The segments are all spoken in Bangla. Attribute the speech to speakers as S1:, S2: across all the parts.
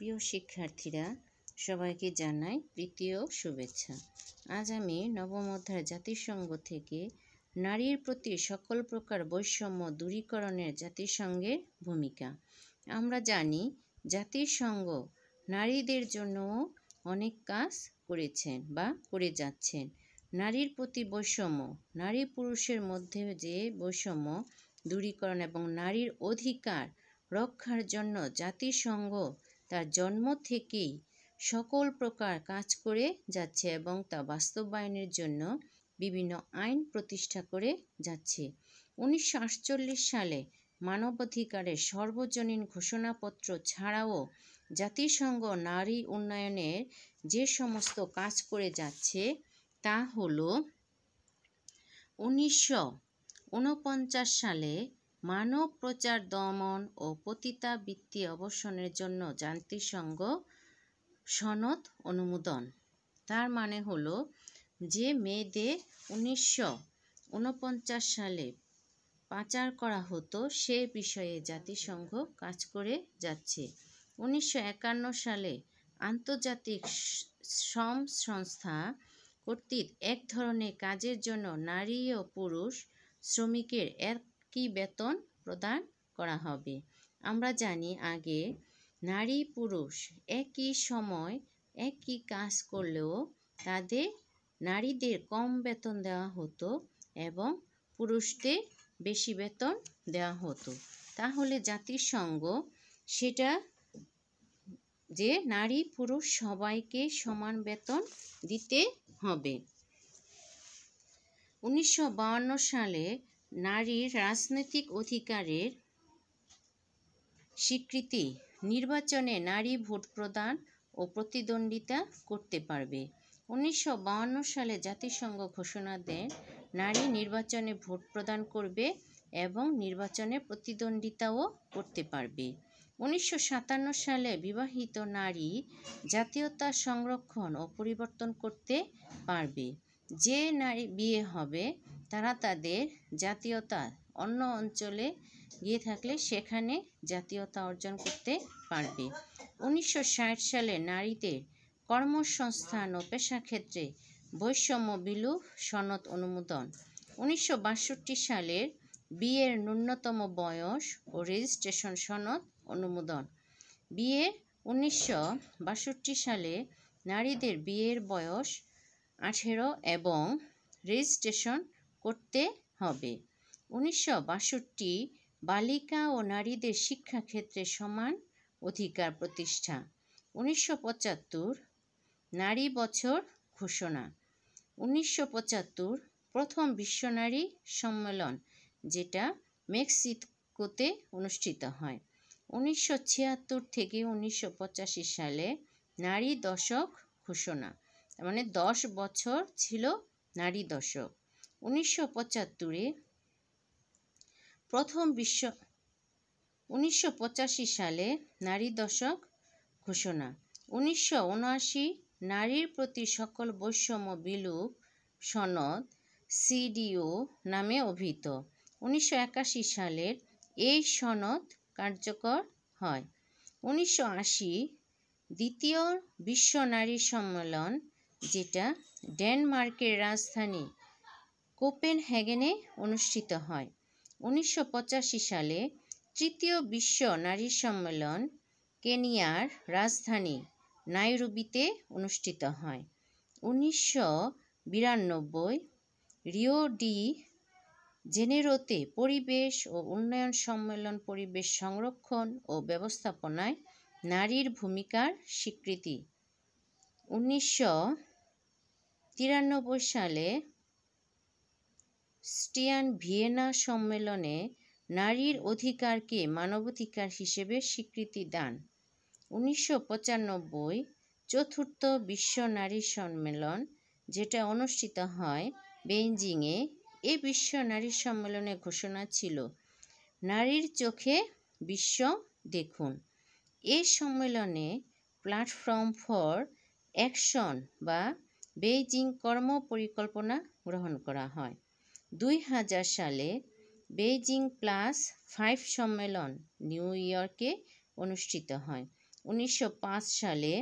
S1: প্রিয় শিক্ষার্থীরা সবাইকে জানাই তৃতীয় শুভেচ্ছা আজ আমি নবম অধ্যায় জাতিসংঘ থেকে নারীর প্রতি সকল প্রকার বৈষম্য দূরীকরণের জাতিসংঘের ভূমিকা আমরা জানি জাতিসংঘ নারীদের জন্যও অনেক কাজ করেছেন বা করে যাচ্ছেন নারীর প্রতি বৈষম্য নারী পুরুষের মধ্যে যে বৈষম্য দূরীকরণ এবং নারীর অধিকার রক্ষার জন্য জাতিসংঘ তার জন্ম থেকেই সকল প্রকার কাজ করে যাচ্ছে এবং তা বাস্তবায়নের জন্য বিভিন্ন আইন প্রতিষ্ঠা করে যাচ্ছে উনিশশো সালে মানবাধিকারের সর্বজনীন ঘোষণাপত্র ছাড়াও জাতিসংঘ নারী উন্নয়নের যে সমস্ত কাজ করে যাচ্ছে তা হল উনিশশো সালে মানব প্রচার দমন ও পতিতাবৃত্তি অবসানের জন্য জাতিসংঘ সনদ অনুমোদন তার মানে হলো যে মেয়েদের উনিশশো উনপঞ্চাশ সালে পাচার করা হতো সে বিষয়ে জাতিসংঘ কাজ করে যাচ্ছে উনিশশো একান্ন সালে আন্তর্জাতিক শ্রম সংস্থা কর্তৃক এক ধরনের কাজের জন্য নারী ও পুরুষ শ্রমিকের এক কি বেতন প্রদান করা হবে আমরা জানি আগে নারী পুরুষ একই সময় একই কাজ করলেও তাদের নারীদের কম বেতন দেওয়া হতো এবং পুরুষদের বেশি বেতন দেওয়া হতো তাহলে জাতিসংঘ সেটা যে নারী পুরুষ সবাইকে সমান বেতন দিতে হবে উনিশশো সালে নারীর রাজনৈতিক অধিকারের স্বীকৃতি নির্বাচনে নারী ভোট প্রদান ও প্রতিদ্বন্দ্বিতা করতে পারবে উনিশশো সালে জাতিসংঘ ঘোষণা দেন নারী নির্বাচনে ভোট প্রদান করবে এবং নির্বাচনে প্রতিদ্বন্দ্বিতাও করতে পারবে উনিশশো সালে বিবাহিত নারী জাতীয়তা সংরক্ষণ ও পরিবর্তন করতে পারবে যে নারী বিয়ে হবে তারা তাদের জাতীয়তা অন্য অঞ্চলে গিয়ে থাকলে সেখানে জাতীয়তা অর্জন করতে পারবে উনিশশো সালে নারীদের কর্মসংস্থান ও পেশাক্ষেত্রে বৈষম্য বিলুপ সনদ অনুমোদন উনিশশো সালের বিয়ের ন্যূনতম বয়স ও রেজিস্ট্রেশন সনদ অনুমোদন বিয়ে উনিশশো সালে নারীদের বিয়ের বয়স আঠেরো এবং রেজিস্ট্রেশন করতে হবে উনিশশো বাষট্টি বালিকা ও নারীদের শিক্ষাক্ষেত্রে সমান অধিকার প্রতিষ্ঠা উনিশশো পঁচাত্তর নারী বছর ঘোষণা উনিশশো পঁচাত্তর প্রথম বিশ্ব নারী সম্মেলন যেটা মেক্সিকোতে অনুষ্ঠিত হয় উনিশশো ছিয়াত্তর থেকে উনিশশো পঁচাশি সালে নারী দশক ঘোষণা মানে দশ বছর ছিল নারী দশক উনিশশো পঁচাত্তরে প্রথম বিশ্ব উনিশশো সালে নারী দশক ঘোষণা উনিশশো নারীর প্রতি সকল বৈষম্য বিলুপ সনদ সিডিও নামে অভিহিত উনিশশো সালের এই সনদ কার্যকর হয় উনিশশো দ্বিতীয় বিশ্ব নারী সম্মেলন যেটা ডেনমার্কের রাজধানী কোপেনহ্যাগেনে অনুষ্ঠিত হয় উনিশশো সালে তৃতীয় বিশ্ব নারী সম্মেলন কেনিয়ার রাজধানী নাইরুবিতে অনুষ্ঠিত হয় উনিশশো বিরানব্বই রিও ডি জেনেরোতে পরিবেশ ও উন্নয়ন সম্মেলন পরিবেশ সংরক্ষণ ও ব্যবস্থাপনায় নারীর ভূমিকার স্বীকৃতি উনিশশো তিরানব্বই সালে স্টিয়ান ভিয়েনা সম্মেলনে নারীর অধিকারকে মানবাধিকার হিসেবে স্বীকৃতি দান উনিশশো পঁচানব্বই চতুর্থ বিশ্ব নারী সম্মেলন যেটা অনুষ্ঠিত হয় বেইজিংয়ে এ বিশ্ব নারী সম্মেলনে ঘোষণা ছিল নারীর চোখে বিশ্ব দেখুন এ সম্মেলনে প্ল্যাটফর্ম ফর অ্যাকশন বা বেইজিং কর্ম পরিকল্পনা গ্রহণ করা হয় দুই হাজার সালে বেইজিং প্লাস ফাইভ সম্মেলন নিউ ইয়র্কে অনুষ্ঠিত হয় উনিশশো সালে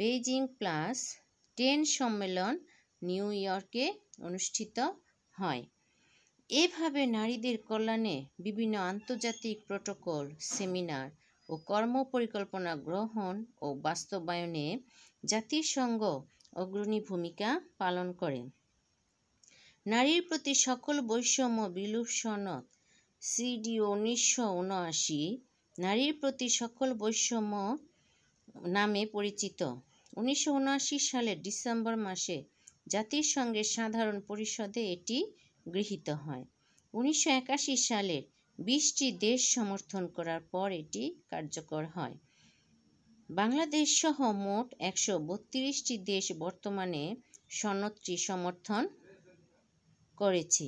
S1: বেইজিং প্লাস টেন সম্মেলন নিউ ইয়র্কে অনুষ্ঠিত হয় এভাবে নারীদের কল্যাণে বিভিন্ন আন্তর্জাতিক প্রোটোকল সেমিনার ও কর্ম পরিকল্পনা গ্রহণ ও বাস্তবায়নে জাতিসংঘ অগ্রণী ভূমিকা পালন করে নারীর প্রতি সকল বৈষম্য বিলুপ সনদ সিডি উনিশশো উনআশি নারীর প্রতি সকল বৈষম্য নামে পরিচিত উনিশশো সালের ডিসেম্বর মাসে জাতিসংঘের সাধারণ পরিষদে এটি গৃহীত হয় উনিশশো সালের বিশটি দেশ সমর্থন করার পর এটি কার্যকর হয় বাংলাদেশ সহ মোট একশো বত্রিশটি দেশ বর্তমানে সনদটি সমর্থন করেছে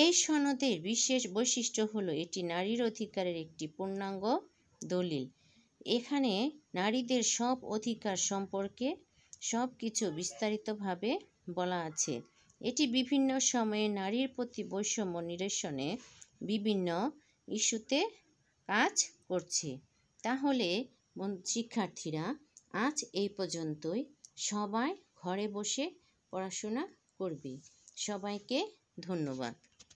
S1: এই সনদের বিশেষ বৈশিষ্ট্য হলো এটি নারীর অধিকারের একটি পূর্ণাঙ্গ দলিল এখানে নারীদের সব অধিকার সম্পর্কে সব কিছু বিস্তারিতভাবে বলা আছে এটি বিভিন্ন সময়ে নারীর প্রতি বৈষম্য নিরসনে বিভিন্ন ইস্যুতে কাজ করছে তাহলে শিক্ষার্থীরা আজ এই পর্যন্তই সবাই ঘরে বসে পড়াশোনা করবে সবাইকে ধন্যবাদ